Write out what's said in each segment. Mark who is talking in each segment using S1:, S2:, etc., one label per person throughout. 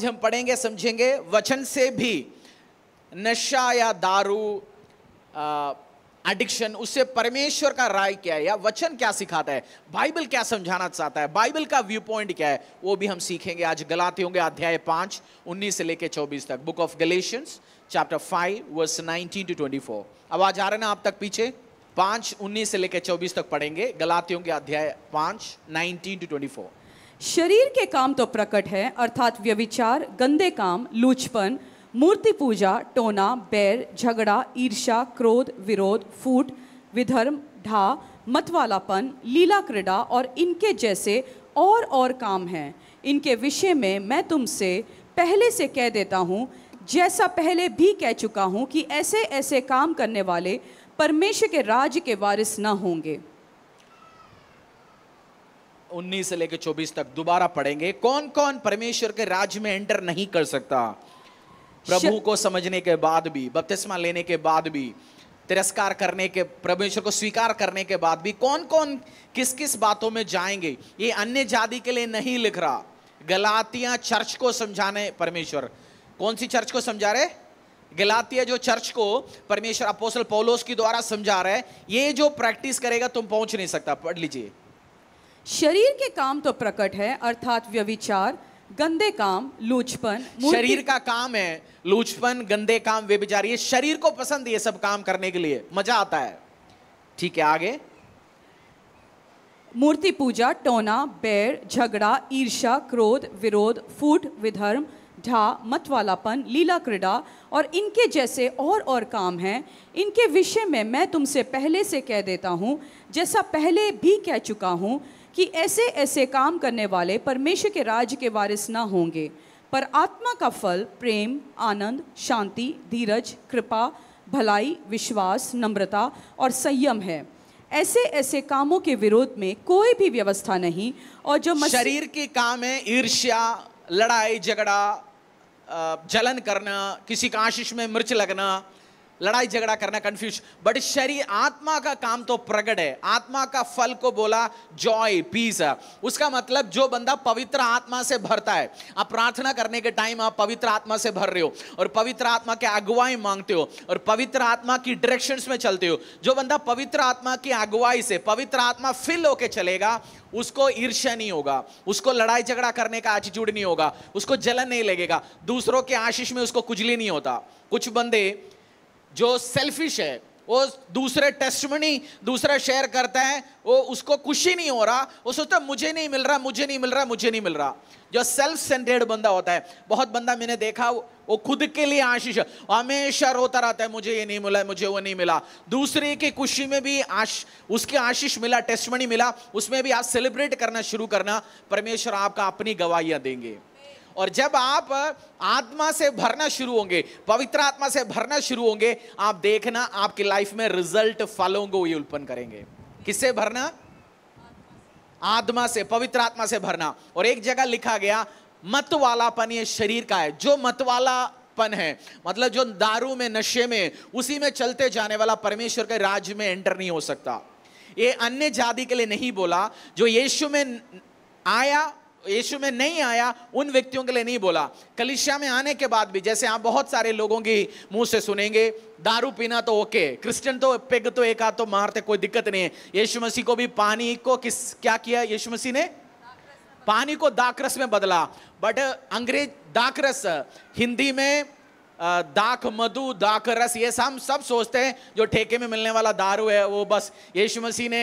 S1: आज हम पढ़ेंगे समझेंगे वचन से भी नशा या दारू एडिक्शन उससे परमेश्वर का राय क्या है या वचन क्या सिखाता है बाइबल क्या समझाना चाहता है बाइबल का व्यू पॉइंट क्या है वो भी हम सीखेंगे आज गलाते होंगे अध्याय पांच उन्नीस से लेकर चौबीस तक book of Galatians chapter five verse nineteen to twenty four अब आज आ रहे ना आप तक पीछे पांच उन्नीस से लेकर चौबीस तक पढ़ेंगे गलातियों के
S2: अध्याय पांच नाइनटीन टू ट्वेंटी फोर शरीर के काम तो प्रकट है अर्थात व्यविचार गंदे काम लूचपन मूर्ति पूजा टोना बैर झगड़ा ईर्षा क्रोध विरोध फूट विधर्म ढा मतवालापन लीला क्रीड़ा और इनके जैसे और और काम हैं इनके विषय में मैं तुमसे पहले से कह देता हूँ जैसा पहले भी कह चुका हूँ कि ऐसे ऐसे काम करने वाले परमेश्वर के राज्य के वारिस न होंगे
S1: 19 से लेकर 24 तक दोबारा पढ़ेंगे कौन कौन परमेश्वर के राज्य में एंटर नहीं कर सकता प्रभु को समझने के बाद भी बपतिस्मा लेने के बाद भी तिरस्कार करने के परमेश्वर को स्वीकार करने के बाद भी कौन कौन किस किस बातों में जाएंगे ये अन्य जाति के लिए नहीं लिख रहा गलातिया चर्च को समझाने परमेश्वर कौन सी चर्च को समझा रहे गलातिया जो चर्च को परमेश्वर अपोसल पोलोस की द्वारा समझा रहे ये जो प्रैक्टिस करेगा तुम पहुंच नहीं सकता पढ़ लीजिए
S2: शरीर के काम तो प्रकट है अर्थात व्यविचार गंदे काम लूचपन शरीर
S1: का काम है लूचपन गंदे काम वे विचार ये शरीर को पसंद ये सब काम करने के लिए मजा आता है ठीक है आगे
S2: मूर्ति पूजा टोना बैर झगड़ा ईर्षा क्रोध विरोध फूट विधर्म ढा मतवालापन लीला क्रीड़ा और इनके जैसे और और काम हैं इनके विषय में मैं तुमसे पहले से कह देता हूँ जैसा पहले भी कह चुका हूँ कि ऐसे ऐसे काम करने वाले परमेश्वर के राज्य के वारिस ना होंगे पर आत्मा का फल प्रेम आनंद शांति धीरज कृपा भलाई विश्वास नम्रता और संयम है ऐसे ऐसे कामों के विरोध में कोई भी व्यवस्था नहीं और जो मस... शरीर
S1: के काम है ईर्ष्या लड़ाई झगड़ा जलन करना किसी का आशीष में मिर्च लगना लड़ाई झगड़ा करना कन्फ्यूज बट शरीर आत्मा का काम तो प्रगट है आत्मा का फल को बोला जॉय पीस उसका मतलब जो बंदा पवित्र आत्मा से भरता है आप प्रार्थना करने के टाइम आप पवित्र आत्मा से भर रहे हो और पवित्र आत्मा के अगुवाई मांगते हो और पवित्र आत्मा की डायरेक्शंस में चलते हो जो बंदा पवित्र आत्मा की अगुवाई से पवित्र आत्मा फिल होके चलेगा उसको ईर्ष्या नहीं होगा उसको लड़ाई झगड़ा करने का एटीट्यूड नहीं होगा उसको जलन नहीं लगेगा दूसरों के आशीष में उसको कुछली नहीं होता कुछ बंदे जो सेल्फिश है वो दूसरे टेस्टमनी दूसरा शेयर करता है वो उसको खुशी नहीं हो रहा वो सोचता मुझे नहीं मिल रहा मुझे नहीं मिल रहा मुझे नहीं मिल रहा जो सेल्फ सेंटर्ड बंदा होता है बहुत बंदा मैंने देखा वो खुद के लिए आशीष हमेशा रोता रहता है मुझे ये नहीं मिला मुझे वो नहीं मिला दूसरे की खुशी में भी आश उसके आशीष मिला टेस्टमनी मिला उसमें भी आप सेलिब्रेट करना शुरू करना परमेश्वर आपका अपनी गवाहियाँ देंगे और जब आप आत्मा से भरना शुरू होंगे पवित्र आत्मा से भरना शुरू होंगे आप देखना आपकी लाइफ में रिजल्ट फलों को ये उत्पन्न करेंगे किससे भरना आत्मा से पवित्र आत्मा से भरना और एक जगह लिखा गया मत वालापन ये शरीर का है जो मत वाला पन है मतलब जो दारू में नशे में उसी में चलते जाने वाला परमेश्वर के राज्य में एंटर नहीं हो सकता ये अन्य जाति के लिए नहीं बोला जो यीशु में आया यीशु में नहीं आया उन व्यक्तियों के लिए नहीं बोला कलिशिया में आने के बाद भी जैसे आप बहुत सारे लोगों की मुंह से सुनेंगे दारू पीना तो ओके क्रिश्चियन तो पेग तो एक हाथ तो मारते कोई दिक्कत नहीं है यीशु मसीह को भी पानी को किस क्या किया यीशु मसीह ने पानी को दाकरस में बदला बट अंग्रेज दाकरस हिंदी में दाक मधु दाकरस ये सब हम सब सोचते हैं जो ठेके में मिलने वाला दारू है वो बस यीशु मसीह ने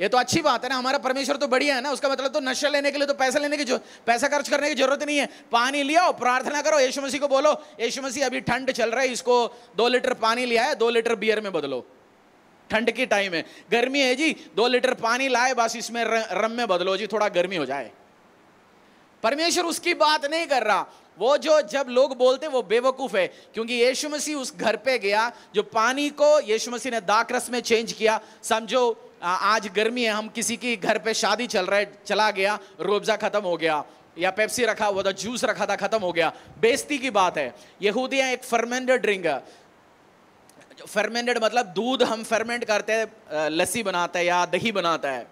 S1: ये तो अच्छी बात है ना हमारा परमेश्वर तो बढ़िया है ना उसका मतलब तो नशा लेने के लिए तो पैसा लेने की पैसा खर्च करने की जरूरत नहीं है पानी लिया प्रार्थना करो यीशु मसीह को बोलो यीशु मसीह अभी ठंड चल रहा है इसको दो लीटर पानी लिया है दो लीटर बियर में बदलो ठंड की टाइम है गर्मी है जी दो लीटर पानी लाए बस इसमें रम में बदलो जी थोड़ा गर्मी हो जाए परमेश्वर उसकी बात नहीं कर रहा वो जो जब लोग बोलते वो बेवकूफ है क्योंकि यीशु मसीह उस घर पे गया जो पानी को यीशु मसीह ने दाकरस में चेंज किया समझो आज गर्मी है हम किसी की घर पे शादी चल रहा है चला गया रोबजा खत्म हो गया या पेप्सी रखा हुआ था जूस रखा था खत्म हो गया बेस्ती की बात है यहूदियाँ एक फर्मेंटेड ड्रिंक है फर्मेंटेड मतलब दूध हम फर्मेंट करते हैं लस्सी बनाता है या दही बनाता है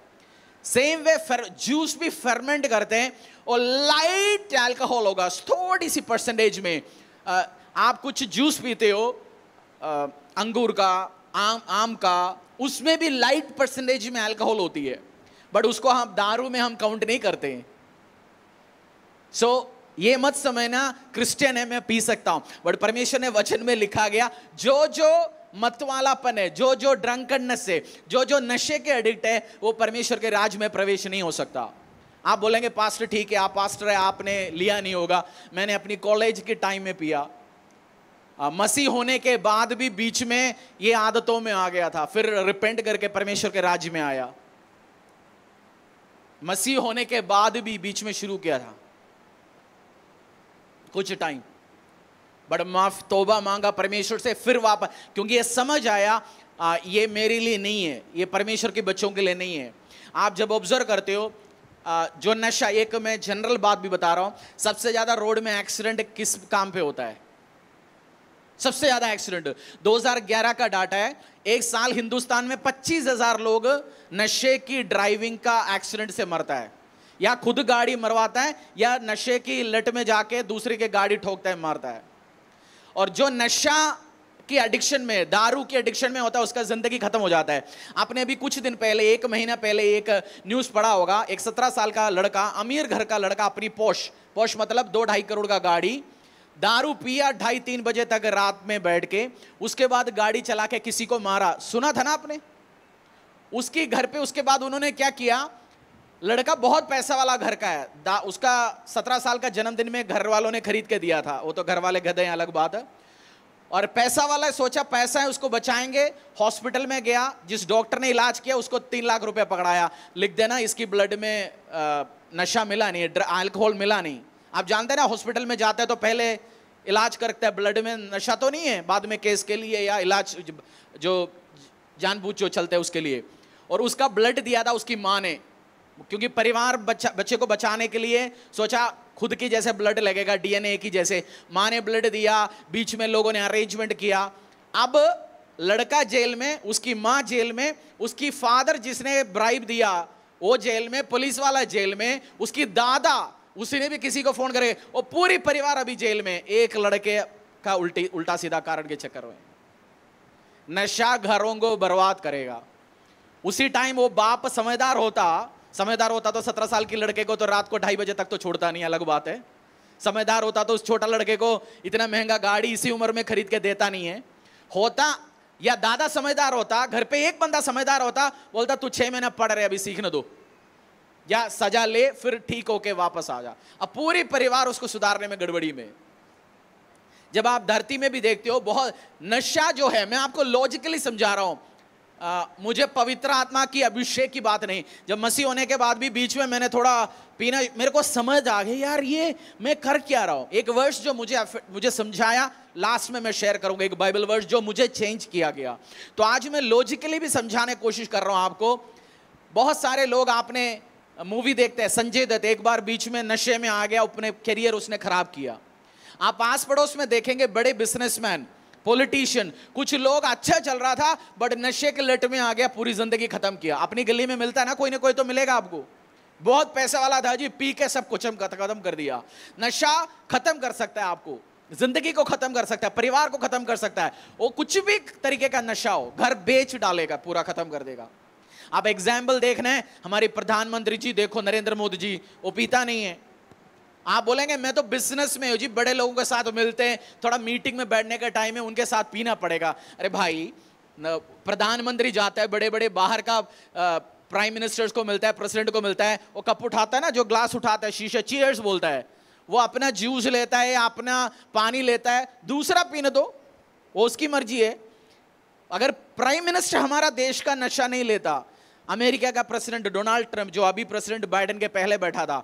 S1: सेम वे जूस भी फर्मेंट करते हैं और लाइट अल्कोहल होगा थोड़ी सी परसेंटेज में आ, आप कुछ जूस पीते हो आ, अंगूर का आम आम का उसमें भी लाइट परसेंटेज में अल्कोहल होती है बट उसको हम दारू में हम काउंट नहीं करते सो so, ये मत समझना क्रिश्चियन है मैं पी सकता हूं बट परमेश्वर ने वचन में लिखा गया जो जो मतवालापन है जो जो ड्रंकडनेस है जो जो नशे के एडिक्ट है वो परमेश्वर के राज में प्रवेश नहीं हो सकता आप बोलेंगे पास्टर ठीक है आप पास्टर है आपने लिया नहीं होगा मैंने अपनी कॉलेज के टाइम में पिया मसीह होने के बाद भी बीच में ये आदतों में आ गया था फिर रिपेंट करके परमेश्वर के राज्य में आया मसीह होने के बाद भी बीच में शुरू किया था कुछ टाइम बट माफ तोबा मांगा परमेश्वर से फिर वापस क्योंकि ये समझ आया आ, ये मेरे लिए नहीं है ये परमेश्वर के बच्चों के लिए नहीं है आप जब ऑब्जर्व करते हो आ, जो नशा एक मैं जनरल बात भी बता रहा हूँ सबसे ज़्यादा रोड में एक्सीडेंट किस काम पे होता है सबसे ज़्यादा एक्सीडेंट 2011 का डाटा है एक साल हिंदुस्तान में 25,000 लोग नशे की ड्राइविंग का एक्सीडेंट से मरता है या खुद गाड़ी मरवाता है या नशे की लट में जाके दूसरे के गाड़ी ठोकता है मारता है और जो नशा की एडिक्शन में दारू की एडिक्शन में होता है उसका ज़िंदगी ख़त्म हो जाता है आपने अभी कुछ दिन पहले एक महीना पहले एक न्यूज़ पढ़ा होगा एक सत्रह साल का लड़का अमीर घर का लड़का अपनी पोश पोश मतलब दो ढाई करोड़ का गाड़ी दारू पिया ढाई तीन बजे तक रात में बैठ के उसके बाद गाड़ी चला के किसी को मारा सुना था ना आपने उसकी घर पे उसके बाद उन्होंने क्या किया लड़का बहुत पैसा वाला घर का है दा, उसका सत्रह साल का जन्मदिन में घर वालों ने खरीद के दिया था वो तो घर वाले हैं अलग बात है और पैसा वाला सोचा पैसा है उसको बचाएंगे हॉस्पिटल में गया जिस डॉक्टर ने इलाज किया उसको तीन लाख रुपए पकड़ाया लिख देना इसकी ब्लड में आ, नशा मिला नहीं अल्कोहल मिला नहीं आप जानते हैं ना हॉस्पिटल में जाते हैं तो पहले इलाज करते हैं ब्लड में नशा तो नहीं है बाद में केस के लिए या इलाज जो जानबूझ जो चलते हैं उसके लिए और उसका ब्लड दिया था उसकी माँ ने क्योंकि परिवार बच्चा बच्चे को बचाने के लिए सोचा खुद की जैसे ब्लड लगेगा डीएनए की जैसे माँ ने ब्लड दिया बीच में लोगों ने अरेंजमेंट किया अब लड़का जेल में उसकी माँ जेल में उसकी फादर जिसने ब्राइब दिया वो जेल में पुलिस वाला जेल में उसकी दादा उसी ने भी किसी को फोन करे और पूरी परिवार अभी जेल में एक लड़के का उल्टी उल्टा सीधा कारण के चक्कर में नशा घरों को बर्बाद करेगा उसी टाइम वो बाप समझदार होता समझदार होता तो सत्रह साल के लड़के को तो रात को ढाई बजे तक तो छोड़ता नहीं अलग बात है समझदार होता तो उस छोटा लड़के को इतना महंगा गाड़ी इसी उम्र में खरीद के देता नहीं है होता या दादा समझदार होता घर पे एक बंदा समझदार होता बोलता तू छः महीना पढ़ रहे अभी सीखने दो या सजा ले फिर ठीक होके वापस आ जा अब पूरी परिवार उसको सुधारने में गड़बड़ी में जब आप धरती में भी देखते हो बहुत नशा जो है मैं आपको लॉजिकली समझा रहा हूँ आ, मुझे पवित्र आत्मा की अभिषेक की बात नहीं जब मसीह होने के बाद भी बीच में मैंने थोड़ा पीना मेरे को समझ आ गई यार ये मैं कर क्या रहा हूँ एक वर्ष जो मुझे मुझे समझाया लास्ट में मैं शेयर करूँगा एक बाइबल वर्ष जो मुझे चेंज किया गया तो आज मैं लॉजिकली भी समझाने की कोशिश कर रहा हूँ आपको बहुत सारे लोग आपने मूवी देखते हैं संजय दत्त एक बार बीच में नशे में आ गया अपने करियर उसने खराब किया आप आस पड़ोस में देखेंगे बड़े बिजनेसमैन पॉलिटिशियन कुछ लोग अच्छा चल रहा था बट नशे के लट में आ गया पूरी जिंदगी खत्म किया अपनी गली में मिलता है ना कोई ना कोई तो मिलेगा आपको बहुत पैसे वाला था जी पी के सब कुछ खत्म कर दिया नशा खत्म कर सकता है आपको जिंदगी को खत्म कर सकता है परिवार को खत्म कर सकता है वो कुछ भी तरीके का नशा हो घर बेच डालेगा पूरा खत्म कर देगा आप एग्जाम्पल देख रहे हैं हमारे प्रधानमंत्री जी देखो नरेंद्र मोदी जी वो पीता नहीं है आप बोलेंगे मैं तो बिजनेस में हूँ जी बड़े लोगों के साथ मिलते हैं थोड़ा मीटिंग में बैठने का टाइम है उनके साथ पीना पड़ेगा अरे भाई प्रधानमंत्री जाता है बड़े बड़े बाहर का प्राइम मिनिस्टर्स को मिलता है प्रेसिडेंट को मिलता है वो कप उठाता है ना जो ग्लास उठाता है शीशे चीयर्स बोलता है वो अपना जूस लेता है अपना पानी लेता है दूसरा पीने दो वो उसकी मर्जी है अगर प्राइम मिनिस्टर हमारा देश का नशा नहीं लेता अमेरिका का प्रेसिडेंट डोनाल्ड ट्रंप जो अभी प्रेसिडेंट बाइडेन के पहले बैठा था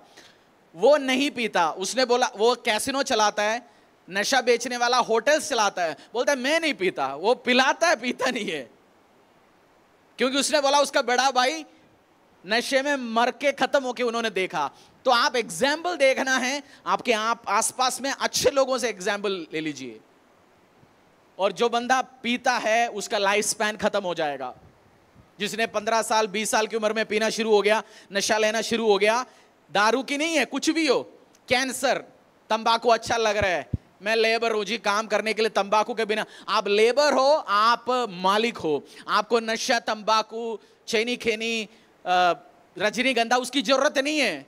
S1: वो नहीं पीता उसने बोला वो कैसिनो चलाता है नशा बेचने वाला होटल्स चलाता है बोलता है मैं नहीं पीता वो पिलाता है पीता नहीं है क्योंकि उसने बोला उसका बड़ा भाई नशे में मर के खत्म होके उन्होंने देखा तो आप एग्जाम्पल देखना है आपके आप आसपास में अच्छे लोगों से एग्जाम्पल ले लीजिए और जो बंदा पीता है उसका लाइफ स्पैन खत्म हो जाएगा जिसने 15 साल 20 साल की उम्र में पीना शुरू हो गया नशा लेना शुरू हो गया दारू की नहीं है कुछ भी हो कैंसर तंबाकू अच्छा लग रहा है मैं लेबर हूँ जी काम करने के लिए तंबाकू के बिना आप लेबर हो आप मालिक हो आपको नशा तंबाकू चैनी खेनी गंदा उसकी जरूरत नहीं है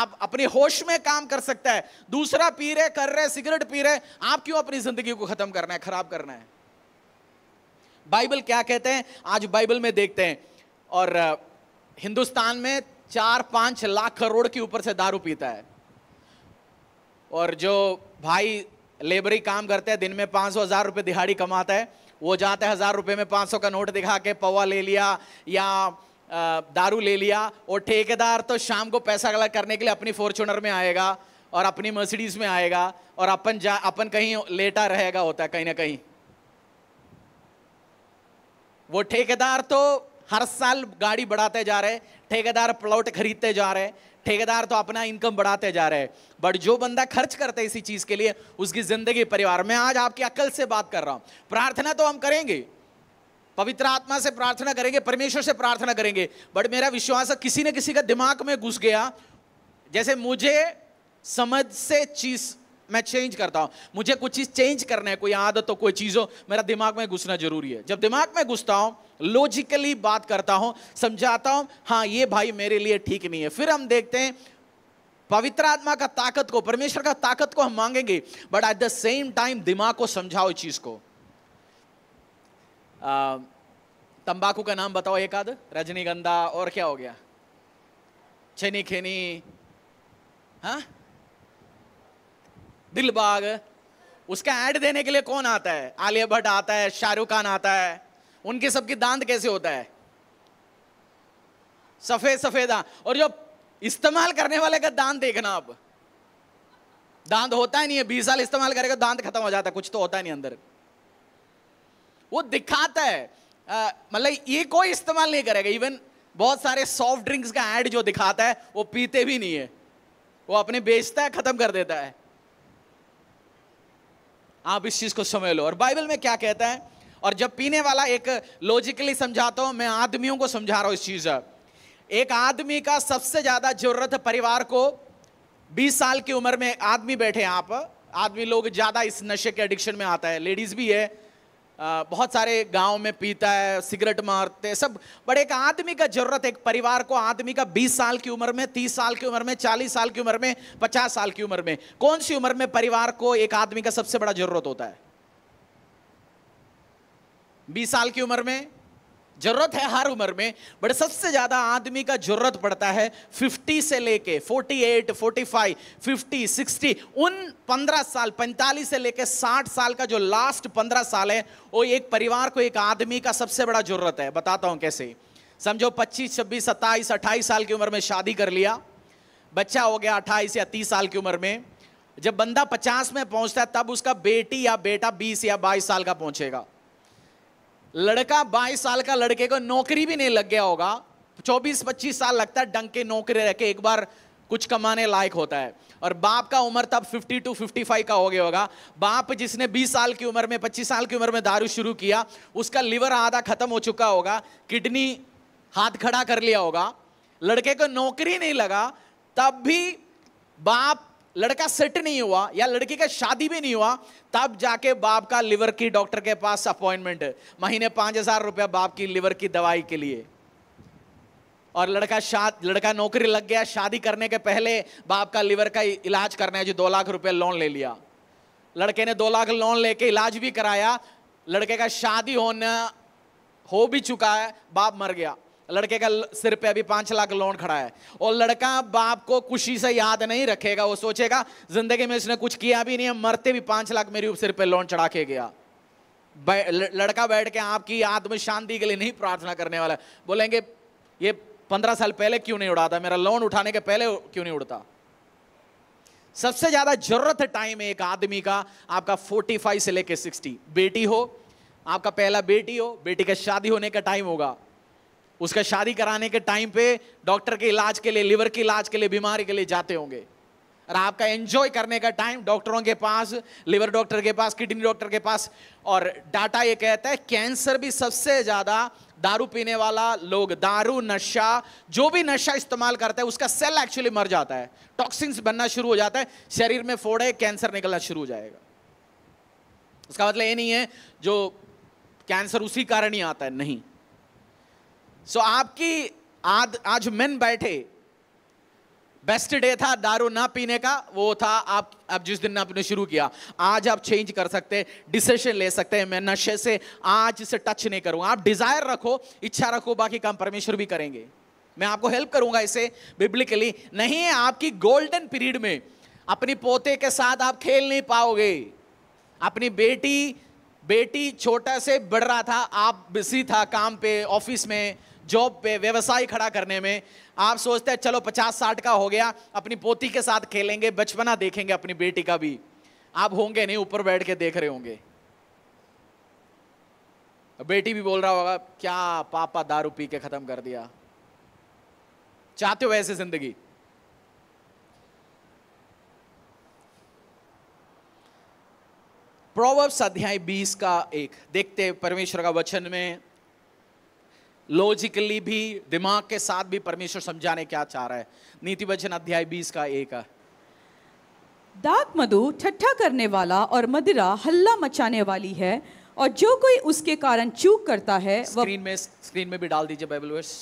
S1: आप अपने होश में काम कर सकता है दूसरा पी रहे कर रहे सिगरेट पी रहे आप क्यों अपनी जिंदगी को खत्म करना है खराब करना है बाइबल क्या कहते हैं आज बाइबल में देखते हैं और हिंदुस्तान में चार पाँच लाख करोड़ के ऊपर से दारू पीता है और जो भाई लेबरी काम करते हैं दिन में पाँच सौ हज़ार रुपये दिहाड़ी कमाता है वो जाता है हज़ार रुपये में पाँच सौ का नोट दिखा के पवा ले लिया या दारू ले लिया और ठेकेदार तो शाम को पैसा गला करने के लिए अपनी फॉर्चूनर में आएगा और अपनी मर्सिडीज़ में आएगा और अपन जा अपन कहीं लेटा रहेगा होता है कहीं ना कहीं वो ठेकेदार तो हर साल गाड़ी बढ़ाते जा रहे ठेकेदार प्लॉट खरीदते जा रहे ठेकेदार तो अपना इनकम बढ़ाते जा रहे हैं बट जो बंदा खर्च करता है इसी चीज़ के लिए उसकी ज़िंदगी परिवार में आज आपकी अकल से बात कर रहा हूँ प्रार्थना तो हम करेंगे पवित्र आत्मा से प्रार्थना करेंगे परमेश्वर से प्रार्थना करेंगे बट मेरा विश्वास है किसी न किसी का दिमाग में घुस गया जैसे मुझे समझ से चीज़ मैं चेंज करता हूं मुझे कुछ चीज़ चेंज करना है कोई आदत हो कोई चीज़ हो मेरा दिमाग में घुसना जरूरी है जब दिमाग में घुसता हूं लॉजिकली बात करता हूं समझाता हूं हाँ ये भाई मेरे लिए ठीक नहीं है फिर हम देखते हैं पवित्र आत्मा का ताकत को परमेश्वर का ताकत को हम मांगेंगे but at the same time दिमाग को समझाओ इस चीज़ को तंबाकू का नाम बताओ एक आध रजनीगंधा और क्या हो गया छेनी खेनी हाँ दिल बाग उसका ऐड देने के लिए कौन आता है आलिया भट्ट आता है शाहरुख खान आता है उनके सबके दांत कैसे होता है सफेद सफेद दांत और जो इस्तेमाल करने वाले का दांत देखना आप दांत होता ही नहीं है बीस साल इस्तेमाल करेगा दांत खत्म हो जाता है कुछ तो होता नहीं अंदर वो दिखाता है मतलब ये कोई इस्तेमाल नहीं करेगा इवन बहुत सारे सॉफ्ट ड्रिंक्स का ऐड जो दिखाता है वो पीते भी नहीं है वो अपने बेचता है खत्म कर देता है आप इस चीज़ को समझ लो और बाइबल में क्या कहता है और जब पीने वाला एक लॉजिकली समझाता हूं मैं आदमियों को समझा रहा हूं इस चीज़ एक आदमी का सबसे ज़्यादा ज़रूरत है परिवार को 20 साल की उम्र में आदमी बैठे आप आदमी लोग ज़्यादा इस नशे के एडिक्शन में आता है लेडीज़ भी है बहुत सारे गांव में पीता है सिगरेट मारते सब बट एक आदमी का जरूरत एक परिवार को आदमी का 20 साल की उम्र में 30 साल की उम्र में 40 साल की उम्र में 50 साल की उम्र में कौन सी उम्र में परिवार को एक आदमी का सबसे बड़ा जरूरत होता है 20 साल की उम्र में ज़रूरत है हर उम्र में बट सबसे ज़्यादा आदमी का ज़रूरत पड़ता है 50 से लेके 48, 45, 50, 60 उन 15 साल 45 से लेके 60 साल का जो लास्ट 15 साल है वो एक परिवार को एक आदमी का सबसे बड़ा ज़रूरत है बताता हूँ कैसे समझो 25, 26, 27, 28 साल की उम्र में शादी कर लिया बच्चा हो गया अट्ठाईस या तीस साल की उम्र में जब बंदा पचास में पहुंचता है तब उसका बेटी या बेटा बीस या बाईस साल का पहुंचेगा लड़का 22 साल का लड़के को नौकरी भी नहीं लग गया होगा 24-25 साल लगता है डंग के नौकरी रह के एक बार कुछ कमाने लायक होता है और बाप का उम्र तब 50 टू 55 का हो गया होगा बाप जिसने 20 साल की उम्र में 25 साल की उम्र में दारू शुरू किया उसका लिवर आधा खत्म हो चुका होगा किडनी हाथ खड़ा कर लिया होगा लड़के को नौकरी नहीं लगा तब भी बाप लड़का सेट नहीं हुआ या लड़की का शादी भी नहीं हुआ तब जाके बाप का लिवर की डॉक्टर के पास अपॉइंटमेंट महीने पाँच हजार रुपया बाप की लिवर की दवाई के लिए और लड़का शाद लड़का नौकरी लग गया शादी करने के पहले बाप का लिवर का इलाज करना है जो दो लाख रुपया लोन ले लिया लड़के ने दो लाख लोन लेके इलाज भी कराया लड़के का शादी होना हो भी चुका है बाप मर गया लड़के का सिर पे अभी पांच लाख लोन खड़ा है और लड़का बाप को खुशी से याद नहीं रखेगा वो सोचेगा जिंदगी में इसने कुछ किया भी नहीं है मरते भी पांच लाख मेरे सिर पे लोन चढ़ा के गया लड़का बैठ के आपकी आत्म शांति के लिए नहीं प्रार्थना करने वाला बोलेंगे ये पंद्रह साल पहले क्यों नहीं उड़ाता मेरा लोन उठाने के पहले क्यों नहीं उड़ता सबसे ज्यादा जरूरत है टाइम एक आदमी का आपका फोर्टी फाइव से लेकर सिक्सटी बेटी हो आपका पहला बेटी हो बेटी का शादी होने का टाइम होगा उसका शादी कराने के टाइम पे डॉक्टर के इलाज के लिए लिवर के इलाज के लिए बीमारी के लिए जाते होंगे और आपका एंजॉय करने का टाइम डॉक्टरों के पास लिवर डॉक्टर के पास किडनी डॉक्टर के पास और डाटा ये कहता है कैंसर भी सबसे ज़्यादा दारू पीने वाला लोग दारू नशा जो भी नशा इस्तेमाल करता है उसका सेल एक्चुअली मर जाता है टॉक्सिन्स बनना शुरू हो जाता है शरीर में फोड़े कैंसर निकलना शुरू हो जाएगा उसका मतलब ये नहीं है जो कैंसर उसी कारण ही आता है नहीं सो so, आपकी आद, आज मेन बैठे बेस्ट डे था दारू ना पीने का वो था आप अब जिस दिन आपने शुरू किया आज आप चेंज कर सकते हैं डिसीशन ले सकते हैं मैं नशे से आज से टच नहीं करूंगा आप डिजायर रखो इच्छा रखो बाकी काम परमेश्वर भी करेंगे मैं आपको हेल्प करूंगा इसे बिब्लिकली नहीं आपकी गोल्डन पीरियड में अपनी पोते के साथ आप खेल नहीं पाओगे अपनी बेटी बेटी छोटा से बढ़ रहा था आप बिजी था काम पे ऑफिस में जॉब पे व्यवसाय खड़ा करने में आप सोचते हैं चलो पचास साठ का हो गया अपनी पोती के साथ खेलेंगे बचपना देखेंगे अपनी बेटी का भी आप होंगे नहीं ऊपर बैठ के देख रहे होंगे बेटी भी बोल रहा होगा क्या पापा दारू पी के खत्म कर दिया चाहते हो ऐसे जिंदगी प्रोवर्ब्स अध्याय 20 का एक देखते परमेश्वर का वचन में लॉजिकली भी दिमाग के साथ भी परमेश्वर समझाने क्या चाह रहा है नीति वचन अध्याय बीस का एक है
S2: दाक मधु ठट्ठा करने वाला और मदिरा हल्ला मचाने वाली है और जो कोई उसके कारण चूक करता है
S1: स्क्रीन में स्क्रीन में भी डाल दीजिए बाइबल वर्स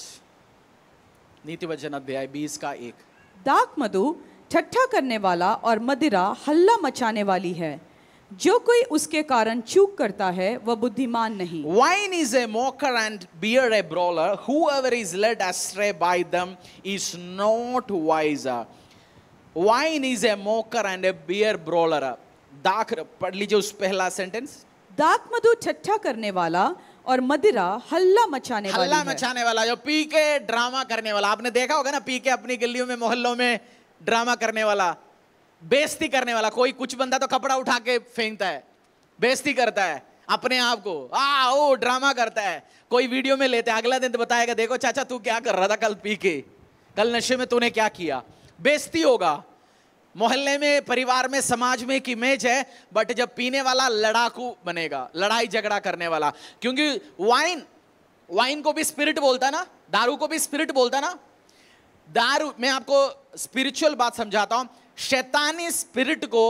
S1: नीति वचन
S2: अध्याय बीस का एक दाक मधु ठट्ठा करने वाला और मदिरा हल्ला मचाने वाली है जो कोई उसके कारण चूक करता है वह बुद्धिमान नहीं wine is a mocker and
S1: beer a brawler Whoever is led astray by them is not wiser. Wine is a mocker and a beer brawler दाख पढ़ लीजिए उस पहला सेंटेंस
S2: दाक मधु छठा करने वाला और मदिरा हल्ला मचाने हल्ला वाली
S1: मचाने वाला जो पी के ड्रामा करने वाला आपने देखा होगा ना पी के अपनी गलियों में मोहल्लों में ड्रामा करने वाला बेस्ती करने वाला कोई कुछ बंदा तो कपड़ा उठा के फेंकता है बेस्ती करता है अपने आप को आ ओ ड्रामा करता है कोई वीडियो में लेते हैं अगला दिन तो बताएगा देखो चाचा तू क्या कर रहा था कल पी के कल नशे में तूने क्या किया बेस्ती होगा मोहल्ले में परिवार में समाज में एक इमेज है बट जब पीने वाला लड़ाकू बनेगा लड़ाई झगड़ा करने वाला क्योंकि वाइन वाइन को भी स्पिरिट बोलता है ना दारू को भी स्पिरिट बोलता है ना दारू मैं आपको स्पिरिचुअल बात समझाता हूँ शैतानी स्पिरिट को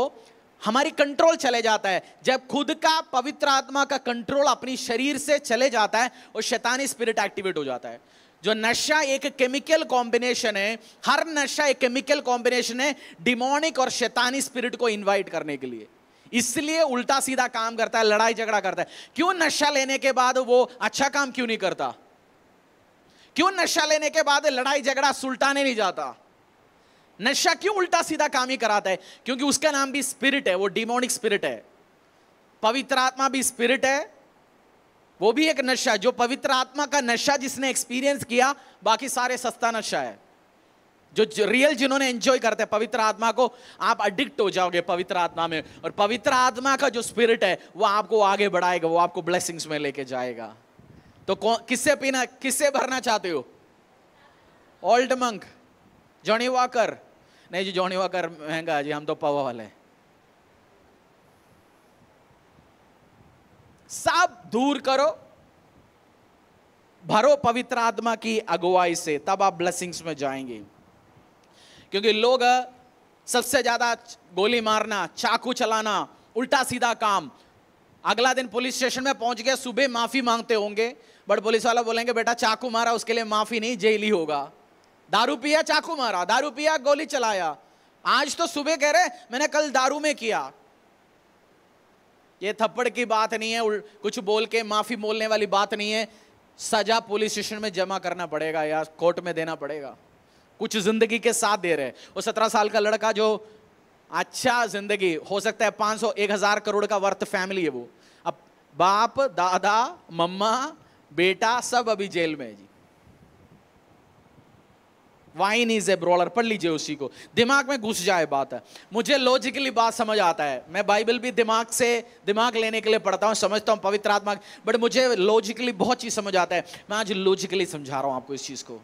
S1: हमारी कंट्रोल चले जाता है जब खुद का पवित्र आत्मा का कंट्रोल अपनी शरीर से चले जाता है और शैतानी स्पिरिट एक्टिवेट हो जाता है जो नशा एक केमिकल कॉम्बिनेशन है हर नशा एक केमिकल कॉम्बिनेशन है डिमोनिक और शैतानी स्पिरिट को इनवाइट करने के लिए इसलिए उल्टा सीधा काम करता है लड़ाई झगड़ा करता है क्यों नशा लेने के बाद वो अच्छा काम क्यों नहीं करता क्यों नशा लेने के बाद लड़ाई झगड़ा सुलटाने नहीं जाता नशा क्यों उल्टा सीधा काम ही कराता है क्योंकि उसका नाम भी स्पिरिट है वो डिमोनिक स्पिरिट है पवित्र आत्मा भी स्पिरिट है वो भी एक नशा जो पवित्र आत्मा का नशा जिसने एक्सपीरियंस किया बाकी सारे सस्ता नशा है जो, रियल जिन्होंने एंजॉय करते हैं पवित्र आत्मा को आप अडिक्ट हो जाओगे पवित्र आत्मा में और पवित्र आत्मा का जो स्पिरिट है वो आपको आगे बढ़ाएगा वो आपको ब्लेसिंग्स में लेके जाएगा तो किससे पीना किससे भरना चाहते हो ओल्ड मंक जॉनी वॉकर नहीं जी जॉनी वाकर महंगा जी हम तो पवा वाले हैं सब दूर करो भरो पवित्र आत्मा की अगुवाई से तब आप ब्लेसिंग्स में जाएंगे क्योंकि लोग सबसे ज्यादा गोली मारना चाकू चलाना उल्टा सीधा काम अगला दिन पुलिस स्टेशन में पहुंच गया सुबह माफी मांगते होंगे बट पुलिस वाला बोलेंगे बेटा चाकू मारा उसके लिए माफी नहीं जेल ही होगा दारू पिया चाकू मारा दारू पिया गोली चलाया आज तो सुबह कह रहे मैंने कल दारू में किया ये थप्पड़ की बात नहीं है कुछ बोल के माफी बोलने वाली बात नहीं है सजा पुलिस स्टेशन में जमा करना पड़ेगा या कोर्ट में देना पड़ेगा कुछ जिंदगी के साथ दे रहे वो सत्रह साल का लड़का जो अच्छा जिंदगी हो सकता है पाँच सौ एक हजार करोड़ का वर्थ फैमिली है वो अब बाप दादा मम्मा बेटा सब अभी जेल में है जी वाइन इज ए ब्रॉलर पढ़ लीजिए उसी को दिमाग में घुस जाए बात है मुझे लॉजिकली बात समझ आता है मैं बाइबल भी दिमाग से दिमाग लेने के लिए पढ़ता हूँ समझता हूँ पवित्र आत्मा बट मुझे लॉजिकली बहुत चीज़ समझ आता है मैं आज लॉजिकली समझा रहा हूँ आपको इस चीज़ को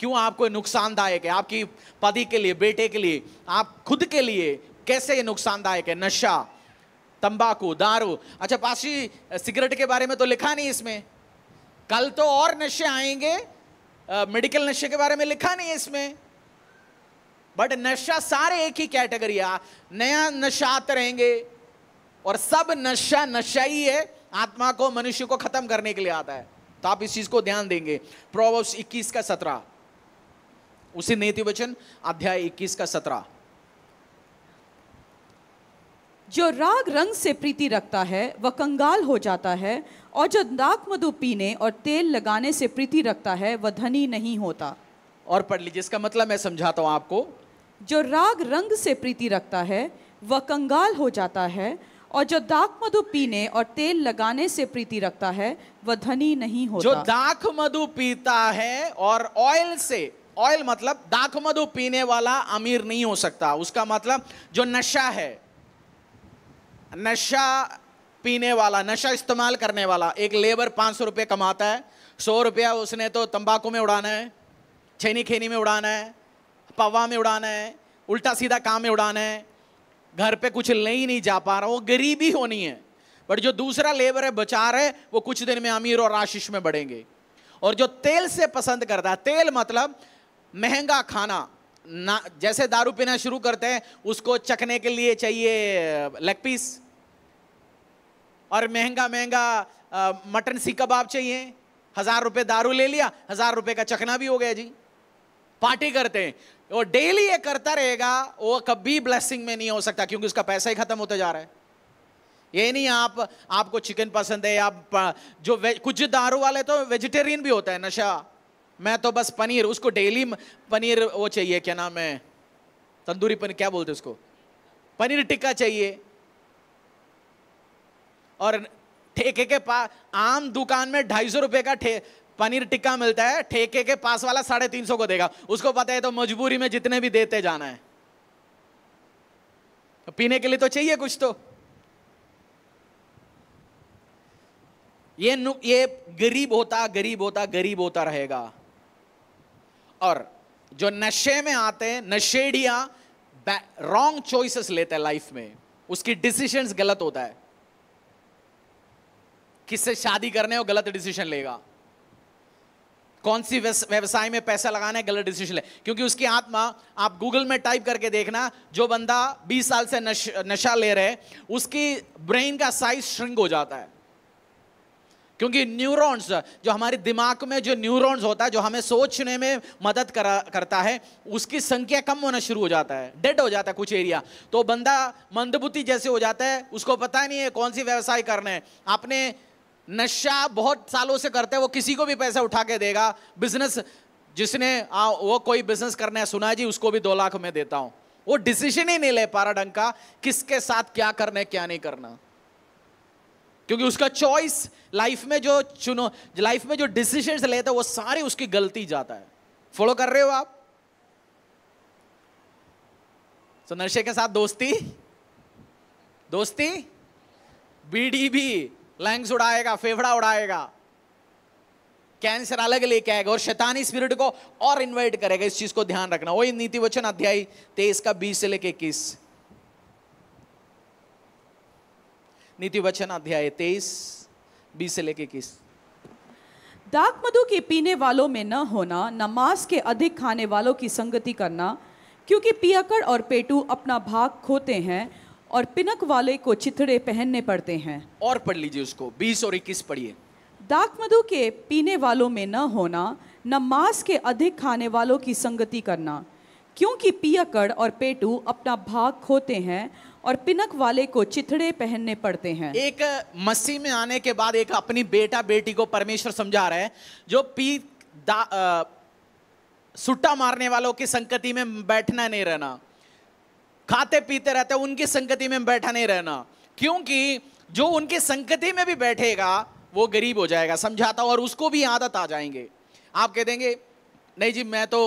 S1: क्यों आपको नुकसानदायक है आपकी पति के लिए बेटे के लिए आप खुद के लिए कैसे ये नुकसानदायक है नशा तंबाकू दारू अच्छा पासी सिगरेट के बारे में तो लिखा नहीं इसमें कल तो और नशे आएंगे मेडिकल नशे के बारे में लिखा नहीं है इसमें बट नशा सारे एक ही कैटेगरी है नया नशा आते रहेंगे और सब नशा नशा ही है आत्मा को मनुष्य को खत्म करने के लिए आता है तो आप इस चीज को ध्यान देंगे प्रोवर्स 21 का सत्रह उसी नीति वचन अध्याय 21 का सत्रह
S2: जो राग रंग से प्रीति रखता है वह कंगाल हो जाता है और जो नाक मधु पीने और तेल लगाने से प्रीति रखता है वह धनी नहीं होता और पढ़ लीजिए इसका मतलब मैं समझाता हूँ आपको जो राग रंग से प्रीति रखता है वह कंगाल हो जाता है और जो दाक मधु पीने और तेल लगाने से प्रीति रखता है वह धनी नहीं होता जो दाक मधु पीता है और ऑयल से ऑयल
S1: मतलब दाक मधु पीने वाला अमीर नहीं हो सकता उसका मतलब जो नशा है नशा पीने वाला नशा इस्तेमाल करने वाला एक लेबर पाँच सौ रुपये कमाता है सौ रुपया उसने तो तंबाकू में उड़ाना है छेनी खेनी में उड़ाना है पवा में उड़ाना है उल्टा सीधा काम में उड़ाना है घर पे कुछ ले ही नहीं जा पा रहा वो गरीबी होनी है बट जो दूसरा लेबर है बचा रहे वो कुछ दिन में अमीर और आशीष में बढ़ेंगे और जो तेल से पसंद करता है तेल मतलब महंगा खाना ना जैसे दारू पीना शुरू करते हैं उसको चखने के लिए चाहिए लेग पीस और महंगा महंगा मटन सी कबाब चाहिए हज़ार रुपये दारू ले लिया हज़ार रुपये का चखना भी हो गया जी पार्टी करते हैं वो डेली ये करता रहेगा वो कभी ब्लेसिंग में नहीं हो सकता क्योंकि उसका पैसा ही खत्म होता जा रहा है ये नहीं आप आपको चिकन पसंद है आप जो कुछ दारू वाले तो वेजिटेरियन भी होता है नशा मैं तो बस पनीर उसको डेली पनीर वो चाहिए क्या नाम है तंदूरी पनीर क्या बोलते उसको पनीर टिक्का चाहिए और ठेके के पास आम दुकान में ढाई सौ रुपये का पनीर टिक्का मिलता है ठेके के पास वाला साढ़े तीन सौ को देगा उसको पता है तो मजबूरी में जितने भी देते जाना है तो पीने के लिए तो चाहिए कुछ तो ये ये गरीब होता गरीब होता गरीब होता रहेगा और जो नशे में आते हैं नशेड़िया रॉन्ग चॉइसेस लेते हैं लाइफ में उसकी डिसीजंस गलत होता है किससे शादी करने हो गलत डिसीजन लेगा कौन सी व्यवसाय में पैसा लगाना है गलत डिसीजन ले क्योंकि उसकी आत्मा आप गूगल में टाइप करके देखना जो बंदा 20 साल से नश, नशा ले रहे उसकी ब्रेन का साइज श्रिंक हो जाता है क्योंकि न्यूरॉन्स जो हमारे दिमाग में जो न्यूरॉन्स होता है जो हमें सोचने में मदद करा करता है उसकी संख्या कम होना शुरू हो जाता है डेड हो जाता है कुछ एरिया तो बंदा मंदबुद्धि जैसे हो जाता है उसको पता नहीं है कौन सी व्यवसाय करना है आपने नशा बहुत सालों से करते हैं वो किसी को भी पैसा उठा के देगा बिजनेस जिसने आ, वो कोई बिजनेस करना है सुना जी उसको भी दो लाख में देता हूं वो डिसीजन ही नहीं ले पा रहा ढंग का किसके साथ क्या करना है क्या नहीं करना क्योंकि उसका चॉइस लाइफ में जो चुनो लाइफ में जो डिसीजन लेते वो सारी उसकी गलती जाता है फॉलो कर रहे हो आप तो नशे के साथ दोस्ती दोस्ती बीडी भी लंग्स उड़ाएगा फेफड़ा उड़ाएगा कैंसर अलग लेके आएगा और शैतानी स्पिरिट को और इन्वाइट करेगा इस चीज को ध्यान रखना वही नीति वचन अध्याय तेईस का बीस से लेके इक्कीस नीति वचन अध्याय तेईस बीस से लेके इक्कीस
S2: दाक मधु के पीने वालों में न होना न मांस के अधिक खाने वालों की संगति करना क्योंकि पियाकड़ और पेटू अपना भाग खोते हैं और पिनक वाले को चिथड़े पहनने पड़ते हैं
S1: और पढ़ लीजिए उसको बीस और इक्कीस पढ़िए
S2: दाक मधु के पीने वालों में न होना न मांस के अधिक खाने वालों की संगति करना क्योंकि पियकड़ और पेटू अपना भाग खोते हैं और पिनक वाले को चिथड़े पहनने पड़ते हैं एक मसीह में आने के बाद एक अपनी बेटा बेटी
S1: को परमेश्वर समझा रहा है जो पी दा, आ, सुट्टा मारने वालों की संगति में बैठना नहीं रहना खाते पीते रहते उनकी संगति में बैठा नहीं रहना क्योंकि जो उनकी संगति में भी बैठेगा वो गरीब हो जाएगा समझाता हूँ और उसको भी आदत आ जाएंगे आप कह देंगे नहीं जी मैं तो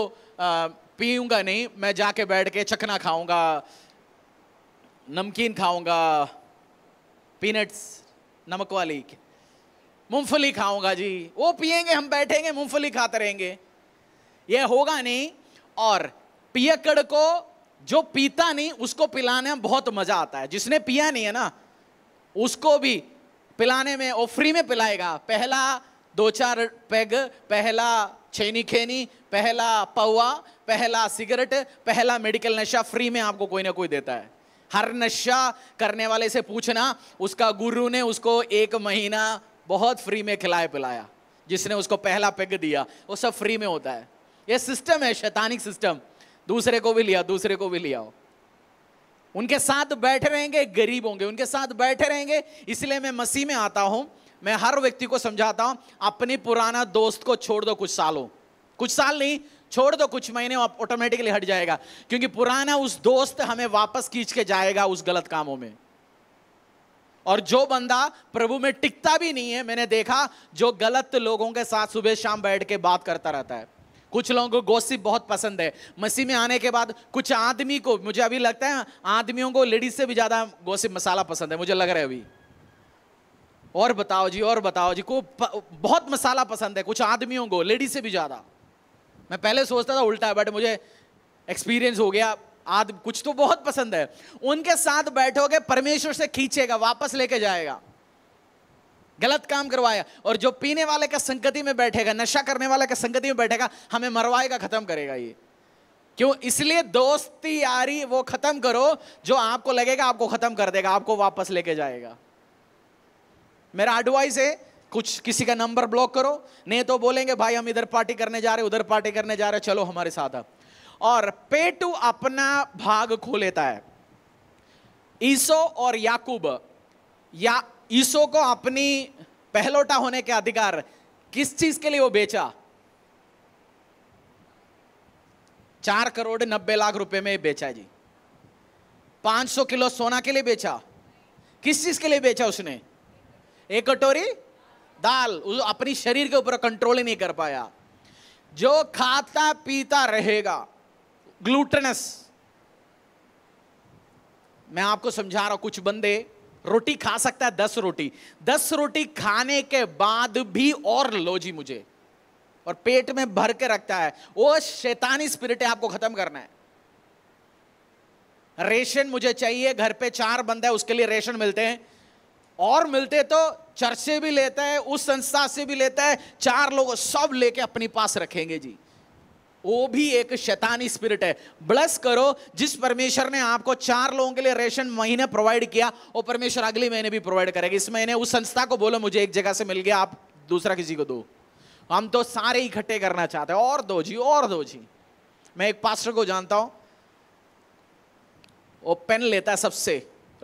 S1: पीऊँगा नहीं मैं जाके बैठ के चखना खाऊंगा नमकीन खाऊंगा पीनट्स नमक वाली मूंगफली खाऊंगा जी वो पिएंगे हम बैठेंगे मूंगफली खाते रहेंगे ये होगा नहीं और पियकड़ को जो पीता नहीं उसको पिलाने में बहुत मजा आता है जिसने पिया नहीं है ना उसको भी पिलाने में और फ्री में पिलाएगा पहला दो चार पैग पहला छेनी खेनी पहला पौवा पहला सिगरेट पहला मेडिकल नशा फ्री में आपको कोई ना कोई देता है हर नशा करने वाले से पूछना उसका गुरु ने उसको एक महीना बहुत फ्री में खिलाया पिलाया जिसने उसको पहला पेग दिया वो सब फ्री में होता है ये सिस्टम है शैतानिक सिस्टम दूसरे को भी लिया दूसरे को भी लिया हो उनके साथ बैठे रहेंगे गरीब होंगे उनके साथ बैठे रहेंगे इसलिए मैं मसीह में आता हूं मैं हर व्यक्ति को समझाता हूं अपनी पुराना दोस्त को छोड़ दो कुछ सालों कुछ साल नहीं छोड़ दो कुछ महीने आप ऑटोमेटिकली हट जाएगा क्योंकि पुराना उस दोस्त हमें वापस खींच के जाएगा उस गलत कामों में और जो बंदा प्रभु में टिकता भी नहीं है मैंने देखा जो गलत लोगों के साथ सुबह शाम बैठ के बात करता रहता है कुछ लोगों को गोसिप बहुत पसंद है मसीह में आने के बाद कुछ आदमी को मुझे अभी लगता है आदमियों को लेडीज से भी ज़्यादा गोसिप मसाला पसंद है मुझे लग रहा है अभी और बताओ जी और बताओ जी को प, बहुत मसाला पसंद है कुछ आदमियों को लेडीज से भी ज़्यादा मैं पहले सोचता था उल्टा है बट मुझे एक्सपीरियंस हो गया आद कुछ तो बहुत पसंद है उनके साथ बैठोगे परमेश्वर से खींचेगा वापस लेके जाएगा गलत काम करवाया और जो पीने वाले का संगति में बैठेगा नशा करने वाले का संगति में बैठेगा हमें मरवाएगा खत्म करेगा ये क्यों इसलिए दोस्ती यारी वो खत्म करो जो आपको लगेगा आपको खत्म कर देगा आपको वापस लेके जाएगा मेरा एडवाइस है कुछ किसी का नंबर ब्लॉक करो नहीं तो बोलेंगे भाई हम इधर पार्टी करने जा रहे उधर पार्टी करने जा रहे चलो हमारे साथ आप और पेटू अपना भाग खो लेता है ईसो और याकूब या ईसो को अपनी पहलोटा होने के अधिकार किस चीज के लिए वो बेचा चार करोड़ नब्बे लाख रुपए में बेचा जी पांच सौ किलो सोना के लिए बेचा किस चीज के लिए बेचा उसने एक कटोरी दाल अपनी शरीर के ऊपर कंट्रोल ही नहीं कर पाया जो खाता पीता रहेगा ग्लूटनस मैं आपको समझा रहा हूं कुछ बंदे रोटी खा सकता है दस रोटी दस रोटी खाने के बाद भी और लो जी मुझे और पेट में भर के रखता है वो शैतानी स्पिरिट है आपको खत्म करना है रेशन मुझे चाहिए घर पे चार बंदा है उसके लिए रेशन मिलते हैं और मिलते तो चर्च से भी लेता है उस संस्था से भी लेता है चार लोग सब लेके अपने पास रखेंगे जी वो भी एक शैतानी स्पिरिट है ब्लस करो जिस परमेश्वर ने आपको चार लोगों के लिए रेशन महीने प्रोवाइड किया वो परमेश्वर अगले महीने भी प्रोवाइड करेगा इस महीने उस संस्था को बोलो मुझे एक जगह से मिल गया आप दूसरा किसी को दो हम तो सारे इकट्ठे करना चाहते हैं और दो जी और दो जी मैं एक पास्टर को जानता हूं वो पेन लेता है सबसे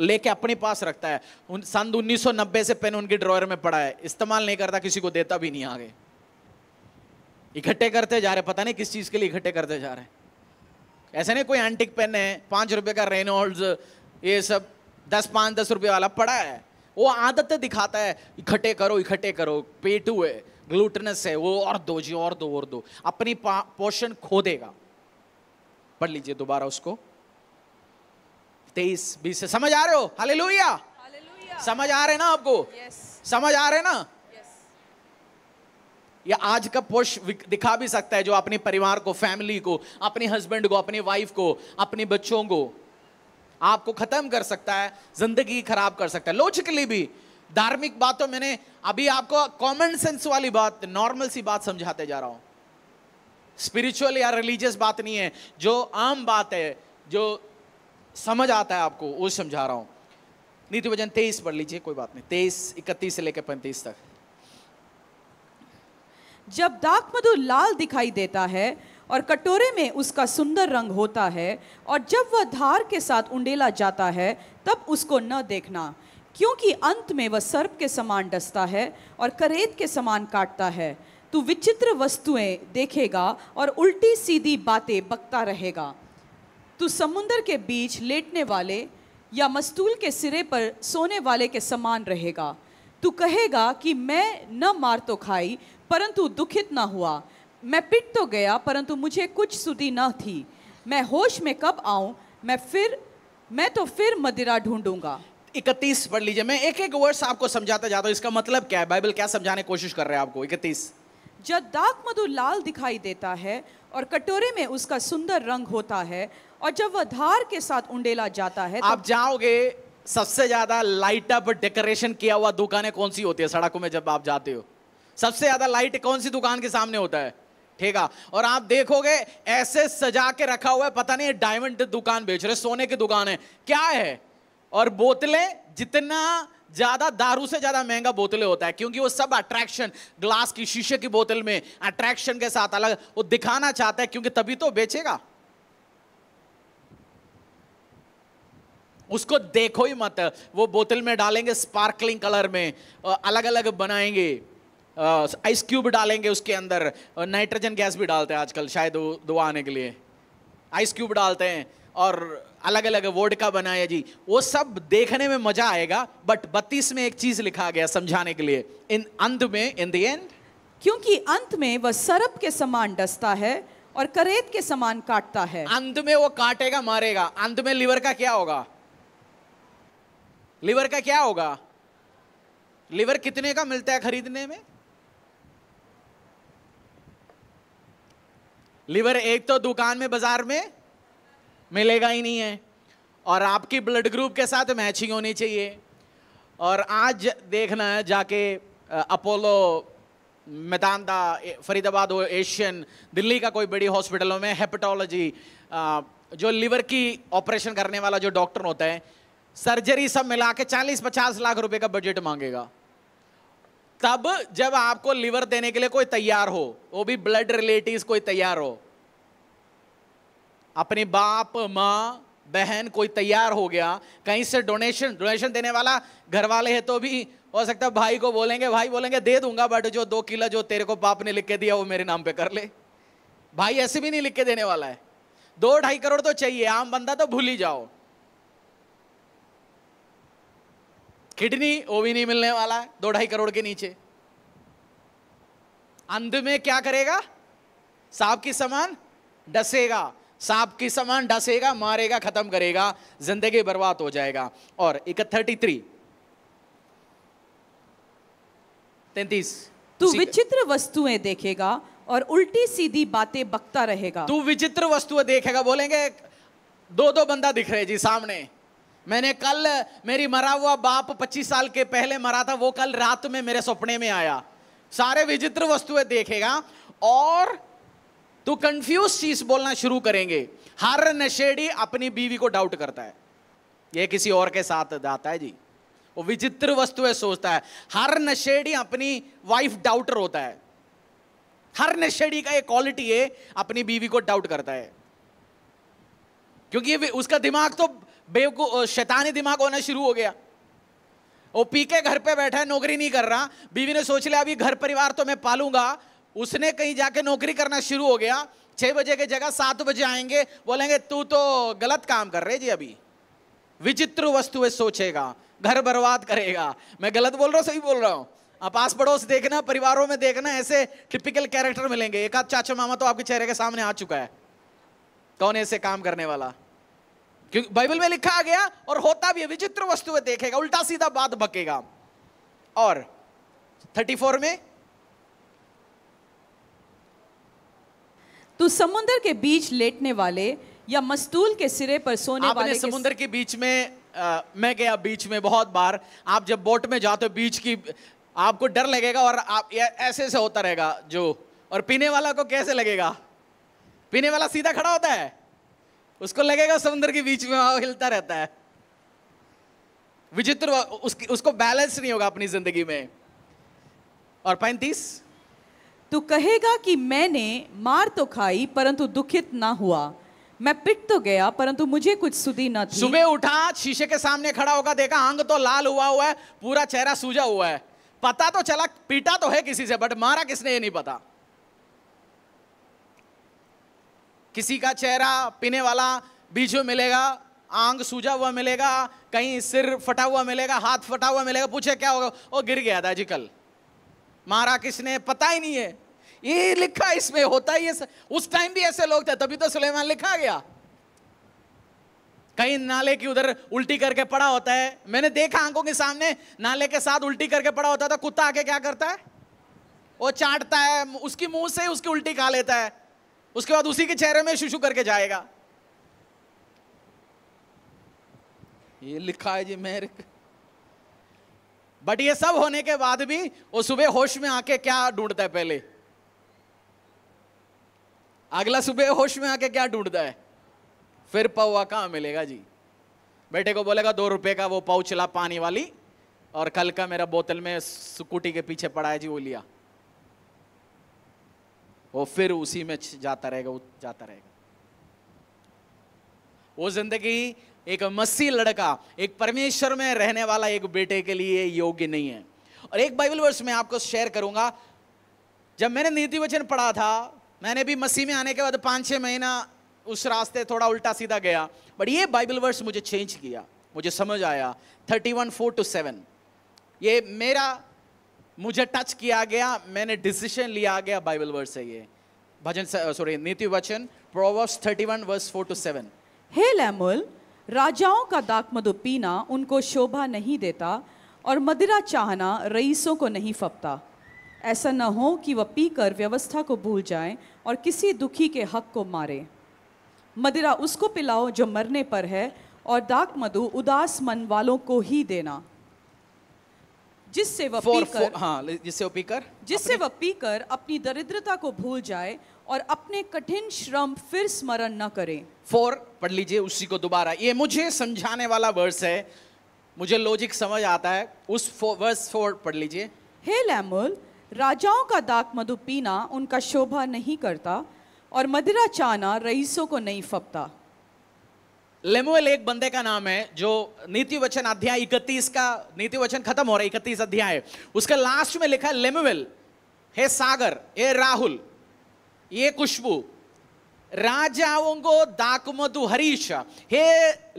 S1: लेके अपने पास रखता है उन सन 1990 से पेन उनके ड्रॉयर में पड़ा है इस्तेमाल नहीं करता किसी को देता भी नहीं आगे इकट्ठे करते जा रहे पता नहीं किस चीज़ के लिए इकट्ठे करते जा रहे हैं ऐसे नहीं कोई एंटिक पेन है पाँच रुपये का रेनोल्ड्स ये सब दस पाँच दस रुपये वाला पड़ा है वो आदत दिखाता है इकट्ठे करो इकट्ठे करो पेटू है ग्लूटनस है वो और दो जी और दो और दो अपनी पोषण खो देगा पढ़ लीजिए दोबारा उसको तेईस बीस समझ आ रहे हो हाले समझ आ रहे ना आपको yes. समझ आ रहे ना या आज का पुरुष दिखा भी सकता है जो अपने परिवार को फैमिली को अपने हस्बैंड को अपने वाइफ को अपने बच्चों को आपको खत्म कर सकता है जिंदगी खराब कर सकता है लॉजिकली भी धार्मिक बातों मैंने अभी आपको कॉमन सेंस वाली बात नॉर्मल सी बात समझाते जा रहा हूं स्पिरिचुअल या रिलीजियस बात नहीं है जो आम बात है जो समझ आता है आपको वो समझा रहा हूं नीति वजन तेईस पढ़ लीजिए कोई बात नहीं तेईस इकतीस से लेकर पैंतीस तक
S2: जब दाक मधु लाल दिखाई देता है और कटोरे में उसका सुंदर रंग होता है और जब वह धार के साथ उंडेला जाता है तब उसको न देखना क्योंकि अंत में वह सर्प के समान डसता है और करेत के समान काटता है तू विचित्र वस्तुएं देखेगा और उल्टी सीधी बातें बकता रहेगा तू समुंदर के बीच लेटने वाले या मस्तूल के सिरे पर सोने वाले के समान रहेगा तू कहेगा कि मैं न मार तो खाई परंतु दुखित ना हुआ मैं पिट तो गया परंतु मुझे कुछ सुधी न थी मैं होश में कब आऊं मैं फिर मैं तो फिर मदिरा ढूंढूंगा
S1: इकतीस पढ़ लीजिए मैं एक एक वर्ड आपको समझाता जाता हूँ इसका मतलब क्या है बाइबल क्या समझाने की कोशिश कर रहे हैं आपको इकतीस
S2: जब दाक मधु लाल दिखाई देता है और कटोरे में उसका सुंदर रंग होता है और जब वह धार के साथ उंडेला जाता है आप जाओगे
S1: सबसे ज्यादा लाइट अप डेकोरेशन किया हुआ दुकानें कौन सी होती है सड़कों में जब आप जाते हो सबसे ज्यादा लाइट कौन सी दुकान के सामने होता है ठीक है और आप देखोगे ऐसे सजा के रखा हुआ है पता नहीं डायमंड दुकान बेच रहे सोने की दुकान है क्या है और बोतलें जितना ज्यादा दारू से ज्यादा महंगा बोतलें होता है क्योंकि वो सब अट्रैक्शन ग्लास की शीशे की बोतल में अट्रैक्शन के साथ अलग वो दिखाना चाहता है क्योंकि तभी तो बेचेगा उसको देखो ही मत वो बोतल में डालेंगे स्पार्कलिंग कलर में अलग अलग बनाएंगे आइस क्यूब डालेंगे उसके अंदर नाइट्रोजन गैस भी डालते हैं आजकल शायद दुआ आने के लिए आइस क्यूब डालते हैं और अलग अलग वोड का बनाया जी वो सब देखने में मजा आएगा बट बत्तीस में एक चीज लिखा गया समझाने के लिए इन अंत में इन द एंड
S2: क्योंकि अंत में वह सरप के समान डसता है और करेत के समान काटता है अंत में वो काटेगा मारेगा अंत में लिवर का क्या होगा
S1: लिवर का क्या होगा लिवर कितने का मिलता है खरीदने में लिवर एक तो दुकान में बाजार में मिलेगा ही नहीं है और आपकी ब्लड ग्रुप के साथ मैचिंग होनी चाहिए और आज देखना है जाके अपोलो मैदानदा फरीदाबाद और एशियन दिल्ली का कोई बड़ी हॉस्पिटलों में हेपेटोलॉजी जो लिवर की ऑपरेशन करने वाला जो डॉक्टर होता है सर्जरी सब मिला के चालीस पचास लाख रुपए का बजट मांगेगा तब जब आपको लिवर देने के लिए कोई तैयार हो वो भी ब्लड रिलेटिव कोई तैयार हो अपने बाप माँ बहन कोई तैयार हो गया कहीं से डोनेशन डोनेशन देने वाला घर वाले है तो भी हो सकता है भाई को बोलेंगे भाई बोलेंगे दे दूंगा बट जो दो किलो जो तेरे को बाप ने लिख के दिया वो मेरे नाम पे कर ले भाई ऐसे भी नहीं लिख के देने वाला है दो ढाई करोड़ तो चाहिए आम बंदा तो भूल ही जाओ किडनी वो भी नहीं मिलने वाला है दो ढाई करोड़ के नीचे अंध में क्या करेगा सांप की समान डसेगा सांप की समान डसेगा मारेगा खत्म करेगा जिंदगी बर्बाद हो जाएगा और एक थर्टी थ्री
S2: तैतीस तू विचित्र वस्तुएं देखेगा और उल्टी सीधी बातें बकता रहेगा
S1: तू विचित्र वस्तुएं देखेगा बोलेंगे दो दो बंदा दिख रहे जी सामने मैंने कल मेरी मरा हुआ बाप 25 साल के पहले मरा था वो कल रात में मेरे सपने में आया सारे विचित्र वस्तुएं देखेगा और तू कंफ्यूज चीज बोलना शुरू करेंगे हर नशेड़ी अपनी बीवी को डाउट करता है ये किसी और के साथ जाता है जी वो विचित्र वस्तुएं सोचता है हर नशेड़ी अपनी वाइफ डाउटर होता है हर नशेड़ी का एक क्वालिटी है अपनी बीवी को डाउट करता है क्योंकि उसका दिमाग तो बेवकू शैतानी दिमाग होना शुरू हो गया वो पी के घर पे बैठा है नौकरी नहीं कर रहा बीवी ने सोच लिया अभी घर परिवार तो मैं पालूंगा उसने कहीं जाके नौकरी करना शुरू हो गया छः बजे के जगह सात बजे आएंगे बोलेंगे तू तो गलत काम कर रहे जी अभी विचित्र वस्तु सोचेगा घर बर्बाद करेगा मैं गलत बोल रहा हूँ सही बोल रहा हूँ आप आस पड़ोस देखना परिवारों में देखना ऐसे टिपिकल कैरेक्टर मिलेंगे एक आध चाचा मामा तो आपके चेहरे के सामने आ चुका है कौन ऐसे काम करने वाला क्योंकि बाइबल में लिखा गया और होता भी है विचित्र वस्तु देखेगा उल्टा सीधा बात बकेगा और 34 में
S2: तू समुद्र के बीच लेटने वाले या मस्तूल के सिरे पर सोने आपने वाले समुद्र
S1: के बीच में आ, मैं गया बीच में बहुत बार आप जब बोट में जाते हो बीच की आपको डर लगेगा और आप ऐसे ऐसे होता रहेगा जो और पीने वाला को कैसे लगेगा पीने वाला सीधा खड़ा होता है उसको लगेगा समुद्र के बीच में वहां हिलता रहता है
S2: विचित्र उसकी उसको बैलेंस नहीं होगा अपनी जिंदगी में और पैंतीस तू कहेगा कि मैंने मार तो खाई परंतु दुखित ना हुआ मैं पिट तो गया परंतु मुझे कुछ सुधी न थी सुबह उठा शीशे के सामने खड़ा होगा देखा
S1: अंग तो लाल हुआ हुआ है पूरा चेहरा सूजा हुआ है पता तो चला पीटा तो है किसी से बट मारा किसने ये नहीं पता किसी का चेहरा पीने वाला बीजू मिलेगा आंग सूजा हुआ मिलेगा कहीं सिर फटा हुआ मिलेगा हाथ फटा हुआ मिलेगा पूछे क्या होगा वो गिर गया था जी कल मारा किसने पता ही नहीं है ये लिखा इसमें होता ही है उस टाइम भी ऐसे लोग थे तभी तो सुलेमान लिखा गया कहीं नाले की उधर उल्टी करके पड़ा होता है मैंने देखा आंखों के सामने नाले के साथ उल्टी करके पड़ा होता था तो कुत्ता आके क्या करता है वो चाटता है उसकी मुंह से उसकी उल्टी खा लेता है उसके बाद उसी के चेहरे में शुशु करके जाएगा ये लिखा है जी मेरे बट ये सब होने के बाद भी वो सुबह होश में आके क्या ढूंढता है पहले अगला सुबह होश में आके क्या ढूंढता है फिर पौवा कहां मिलेगा जी बेटे को बोलेगा दो रुपए का वो पाउच चला पानी वाली और कल का मेरा बोतल में सुकुटी के पीछे पड़ा है जी वो लिया वो फिर उसी में जाता रहेगा जाता रहेगा वो जिंदगी एक मसी लड़का एक परमेश्वर में रहने वाला एक बेटे के लिए योग्य नहीं है और एक बाइबल वर्ष में आपको शेयर करूंगा जब मैंने नीति वचन पढ़ा था मैंने भी मसीह में आने के बाद पाँच छः महीना उस रास्ते थोड़ा उल्टा सीधा गया बट ये बाइबल वर्ष मुझे चेंज किया मुझे समझ आया thirty one four two seven ये मेरा मुझे टच किया गया मैंने डिसीजन लिया गया बाइबल वर्ड से ये भजन सॉरी नीति वचन प्रोवर्ब्स 31
S2: वर्स 4 टू 7 हे लैमुल राजाओं का दाक मधु पीना उनको शोभा नहीं देता और मदिरा चाहना रईसों को नहीं फपता ऐसा न हो कि वह पीकर व्यवस्था को भूल जाए और किसी दुखी के हक को मारे मदिरा उसको पिलाओ जो मरने पर है और दाक मधु उदास मन वालों को ही देना जिससे वह पीकर हाँ जिससे वह पीकर जिससे वह पीकर अपनी दरिद्रता को भूल जाए और अपने कठिन श्रम फिर स्मरण न करे
S1: फोर पढ़ लीजिए उसी को दोबारा ये मुझे समझाने वाला वर्स है मुझे लॉजिक समझ आता है उस फो, वर्स फोर पढ़ लीजिए
S2: हे लैमुल राजाओं का दाक मधु पीना उनका शोभा नहीं करता और मदिरा चाना रईसों को नहीं फपता
S1: लेमुएल एक बंदे का नाम है जो नीति वचन अध्याय इकतीस का नीति वचन खत्म हो रहा है इकतीस अध्याय उसके लास्ट में लिखा है लेमुएल हे सागर हे राहुल ये खुशबू राजाओं को दाकमधु हरीश हे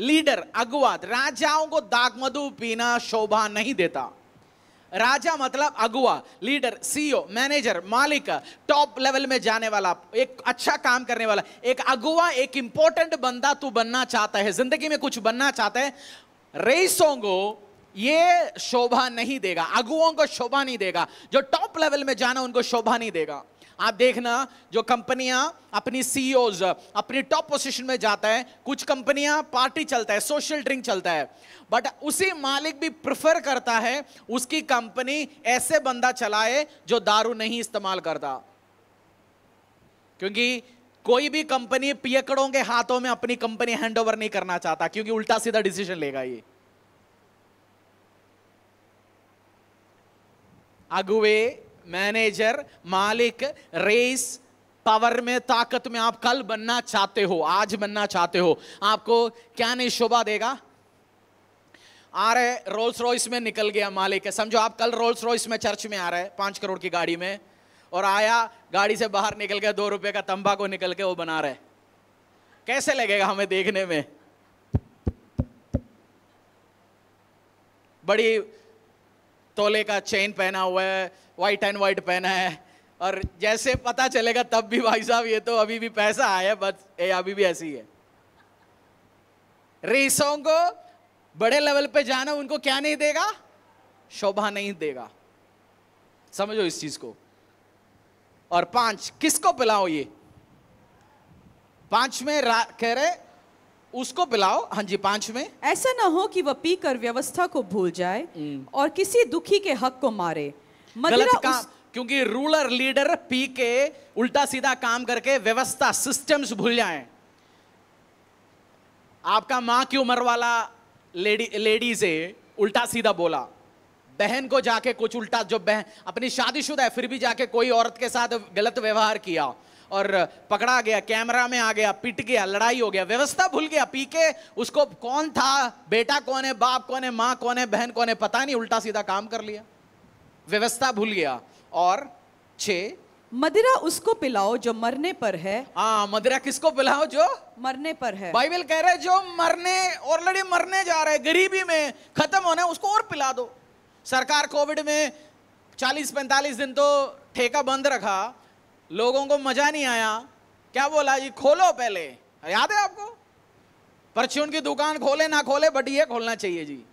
S1: लीडर अगवाद राजाओं को दाकमधु पीना शोभा नहीं देता राजा मतलब अगुआ लीडर सीईओ मैनेजर मालिक टॉप लेवल में जाने वाला एक अच्छा काम करने वाला एक अगुआ एक इंपॉर्टेंट बंदा तू बनना चाहता है जिंदगी में कुछ बनना चाहता है को ये शोभा नहीं देगा अगुओं को शोभा नहीं देगा जो टॉप लेवल में जाना उनको शोभा नहीं देगा आप देखना जो कंपनियां अपनी सीईओज e अपनी टॉप पोजीशन में जाता है कुछ कंपनियां पार्टी चलता है सोशल ड्रिंक चलता है बट उसी मालिक भी प्रेफर करता है उसकी कंपनी ऐसे बंदा चलाए जो दारू नहीं इस्तेमाल करता क्योंकि कोई भी कंपनी पियकड़ों के हाथों में अपनी कंपनी हैंडओवर नहीं करना चाहता क्योंकि उल्टा सीधा डिसीजन लेगा ये अगुवे मैनेजर मालिक रेस पावर में ताकत में आप कल बनना चाहते हो आज बनना चाहते हो आपको क्या नहीं शोभा देगा आ रहे रोल्स रॉयस में निकल गया मालिक है समझो आप कल रोल्स रॉयस में चर्च में आ रहे हैं पांच करोड़ की गाड़ी में और आया गाड़ी से बाहर निकल गया दो रुपए का तंबा को निकल के वो बना रहे कैसे लगेगा हमें देखने में बड़ी तोले का चेन पहना हुआ है वाइट एंड वाइट पहना है और जैसे पता चलेगा तब भी भाई साहब ये तो अभी भी पैसा आया बस ये अभी भी ऐसी है रेसों को बड़े लेवल पे जाना उनको क्या नहीं देगा शोभा नहीं देगा समझो इस चीज को और पांच किसको पिलाओ ये पांच में
S2: कह रहे उसको पिलाओ हाँ जी पांच में ऐसा ना हो कि वह पीकर व्यवस्था को भूल जाए हम्म। और किसी दुखी के हक को मारे गलत काम
S1: क्योंकि रूलर लीडर पी के उल्टा सीधा काम करके व्यवस्था सिस्टम्स भूल जाए आपका मां की उम्र वाला लेडी लेडी से उल्टा सीधा बोला बहन को जाके कुछ उल्टा जो बहन अपनी शादीशुदा है फिर भी जाके कोई औरत के साथ गलत व्यवहार किया और पकड़ा गया कैमरा में आ गया पिट गया लड़ाई हो गया व्यवस्था भूल गया पी के उसको कौन था बेटा कौन है बाप कौन है माँ कौन है बहन कौन है पता नहीं उल्टा सीधा काम कर लिया व्यवस्था भूल गया और छे मदिरा उसको पिलाओ जो मरने पर है हाँ मदिरा किसको पिलाओ जो
S2: मरने पर है
S1: बाइबल कह रहे जो मरने ऑलरेडी मरने जा रहे गरीबी में खत्म होने उसको और पिला दो सरकार कोविड में 40-45 दिन तो ठेका बंद रखा लोगों को मजा नहीं आया क्या बोला जी खोलो पहले याद है आपको परचून की दुकान खोले ना खोले बट ये खोलना चाहिए जी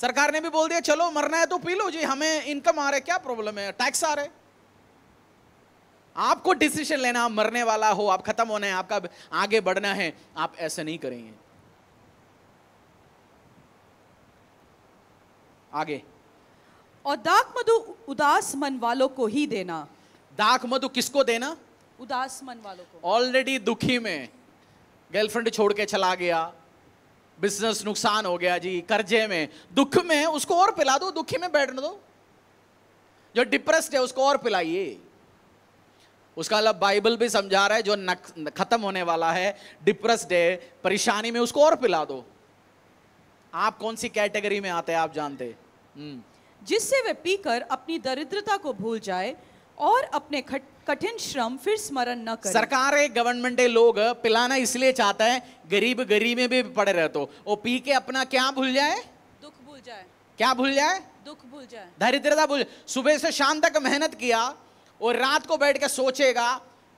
S1: सरकार ने भी बोल दिया चलो मरना है तो पी लो जी हमें इनकम आ रहा है क्या प्रॉब्लम है टैक्स आ रहे आपको डिसीजन लेना आप मरने वाला हो आप खत्म होना है आपका आगे बढ़ना है आप ऐसे नहीं करेंगे
S2: आगे और दाक मधु उदास मन वालों को ही देना दाक मधु किसको देना उदास मन वालों को ऑलरेडी दुखी में
S1: गर्लफ्रेंड छोड़ के चला गया बिजनेस नुकसान हो गया जी कर्जे में दुख में उसको और पिला दो दुखी में बैठ दो जो डिप्रेस्ड है उसको और पिलाइए उसका मतलब बाइबल भी समझा रहा है जो खत्म होने वाला है डिप्रेस्ड है परेशानी में उसको और पिला दो आप कौन सी कैटेगरी में आते हैं आप जानते हम्म।
S2: जिससे वे पीकर अपनी दरिद्रता को भूल जाए और अपने कठिन श्रम फिर स्मरण न करें सरकार गवर्नमेंट लोग
S1: पिलाना इसलिए चाहता है गरीब गरीबे में भी पड़े रहते हो वो पी के अपना क्या भूल जाए दुख भूल जाए क्या भूल जाए दुख भूल जाए दरिद्रता भूल सुबह से शाम तक मेहनत किया और रात को बैठ के सोचेगा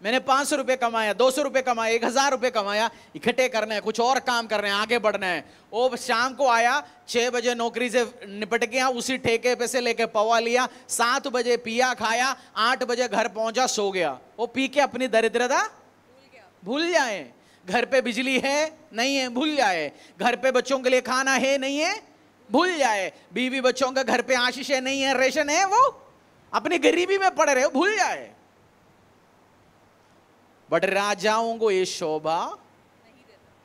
S1: मैंने पाँच सौ रुपये कमाया दो सौ रुपये कमाया एक हज़ार रुपये कमाया इकट्ठे करने हैं कुछ और काम करने हैं आगे बढ़ना है वो शाम को आया छः बजे नौकरी से निपट गया उसी ठेके पे से लेके पवा लिया सात बजे पिया खाया आठ बजे घर पहुंचा सो गया वो पी के अपनी दरिद्रता भूल जाए घर पे बिजली है नहीं है भूल जाए घर पे बच्चों के लिए खाना है नहीं है भूल जाए बीवी बच्चों के घर पे आशीष है नहीं है रेशन है वो अपनी गरीबी में पड़ रहे हो भूल जाए बट राजाओं को ये शोभा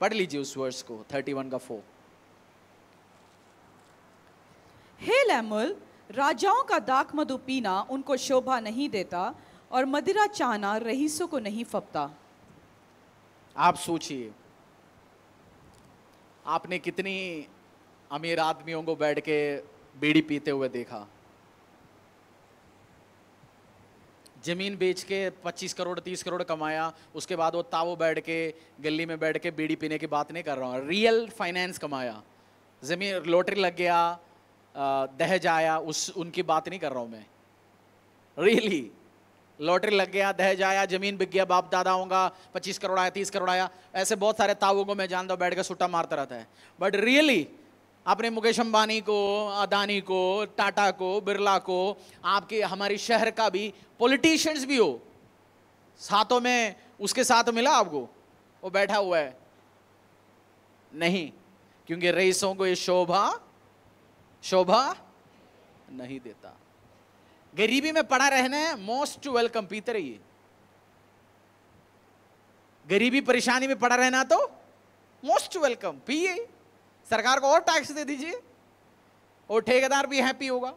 S1: पढ़ लीजिए उस वर्ष को थर्टी वन का फोर
S2: हे राजाओं का दाक मधु पीना उनको शोभा नहीं देता और मदिरा चाना रईसों को नहीं फपता आप
S1: सोचिए आपने कितनी अमीर आदमियों को बैठ के बीड़ी पीते हुए देखा ज़मीन बेच के 25 करोड़ 30 करोड़ कमाया उसके बाद वो तावो बैठ के गली में बैठ के बीड़ी पीने की बात नहीं कर रहा हूँ रियल फाइनेंस कमाया ज़मीन लॉटरी लग गया दहेज आया उस उनकी बात नहीं कर रहा हूँ मैं रियली लॉटरी लग गया दहेज आया जमीन बिक गया बाप दादा होगा पच्चीस करोड़ आया तीस करोड़ आया ऐसे बहुत सारे तावों को मैं जानता हूँ बैठ कर सुट्टा मारता रहता है बट रियली really, आपने मुकेश अंबानी को अदानी को टाटा को बिरला को आपके हमारे शहर का भी पॉलिटिशियंस भी हो साथों में उसके साथ मिला आपको वो बैठा हुआ है नहीं क्योंकि रईसों को ये शोभा शोभा नहीं देता गरीबी में पड़ा रहना है मोस्ट वेलकम पीते रहिए गरीबी परेशानी में पड़ा रहना तो मोस्ट वेलकम पिए सरकार को और टैक्स दे दीजिए और ठेकेदार भी हैप्पी होगा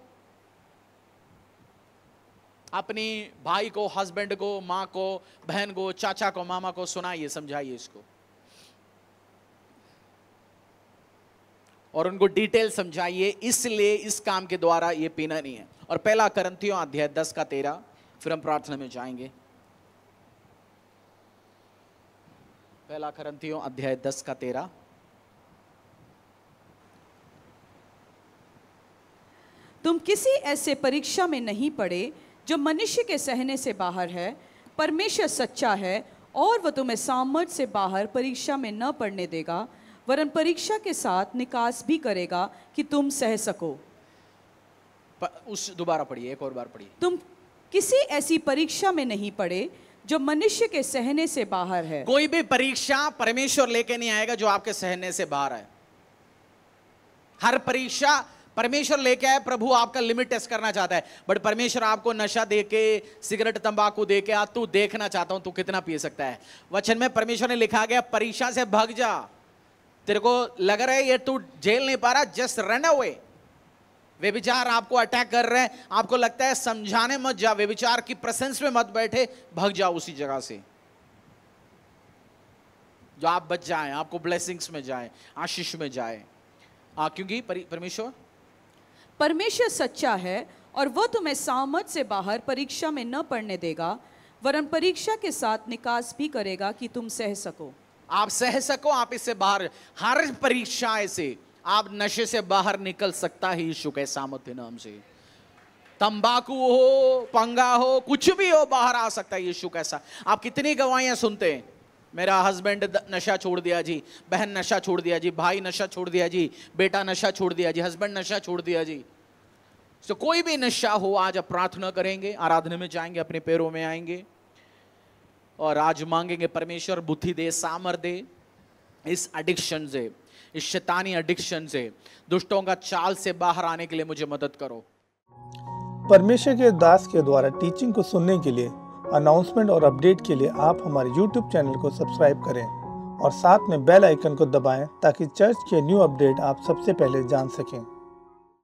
S1: अपनी भाई को हस्बैंड को माँ को बहन को चाचा को मामा को सुनाइए समझाइए इसको और उनको डिटेल समझाइए इसलिए इस काम के द्वारा ये पीना नहीं है और पहला करंथियों अध्याय दस का तेरह फिर हम प्रार्थना में जाएंगे पहला करंथियों अध्याय दस का तेरह
S2: तुम किसी ऐसे परीक्षा में नहीं पड़े जो मनुष्य के सहने से बाहर है परमेश्वर सच्चा है और वह तुम्हें सामर्थ्य से बाहर परीक्षा में न पढ़ने देगा वरन परीक्षा के साथ निकास भी करेगा कि तुम सह सको उस
S1: दोबारा पढ़िए एक और बार पढ़िए
S2: तुम किसी ऐसी परीक्षा में नहीं पड़े जो मनुष्य के सहने से बाहर है
S1: कोई भी परीक्षा परमेश्वर लेके नहीं आएगा जो आपके सहने से बाहर है हर परीक्षा परमेश्वर लेके आए प्रभु आपका लिमिट टेस्ट करना चाहता है बट परमेश्वर आपको नशा दे के सिगरेट तंबाकू दे के आ तू देखना चाहता हूं तू कितना पी सकता है वचन में परमेश्वर ने लिखा गया परीक्षा से भग जा तेरे को लग रहा है ये तू झेल नहीं पा रहा जस्ट रन अवे वे विचार आपको अटैक कर रहे हैं आपको लगता है समझाने मत जा वे विचार की प्रसेंस में मत बैठे भग जाओ उसी जगह से जो आप बच जाए आपको ब्लेसिंग्स में जाए आशीष में जाए आ, क्योंकि परमेश्वर
S2: परमेश्वर सच्चा है और वह तुम्हें सामर्थ से बाहर परीक्षा में न पढ़ने देगा वरन परीक्षा के साथ निकास भी करेगा कि तुम सह सको
S1: आप सह सको आप इससे बाहर हर परीक्षा से आप नशे से बाहर निकल सकता ही यीशु के सामर्थ्य नाम से तंबाकू हो पंगा हो कुछ भी हो बाहर आ सकता है यीशु कैसा आप कितनी गवाहियां सुनते हैं मेरा हस्बैंड नशा छोड़ दिया जी बहन नशा छोड़ दिया जी भाई नशा छोड़ दिया जी बेटा नशा छोड़ दिया जी हस्बैंड नशा छोड़ दिया जी सो so, कोई भी नशा हो आज आप प्रार्थना करेंगे आराधना में जाएंगे अपने पैरों में आएंगे और आज मांगेंगे परमेश्वर बुद्धि दे सामर दे इस एडिक्शन से इस शैतानी एडिक्शन से दुष्टों का चाल से बाहर आने के लिए मुझे मदद करो परमेश्वर के दास के द्वारा टीचिंग को सुनने के लिए अनाउंसमेंट और अपडेट के लिए आप हमारे यूट्यूब चैनल को सब्सक्राइब करें
S2: और साथ में बेल आइकन को दबाएं ताकि चर्च के न्यू अपडेट आप सबसे पहले जान सकें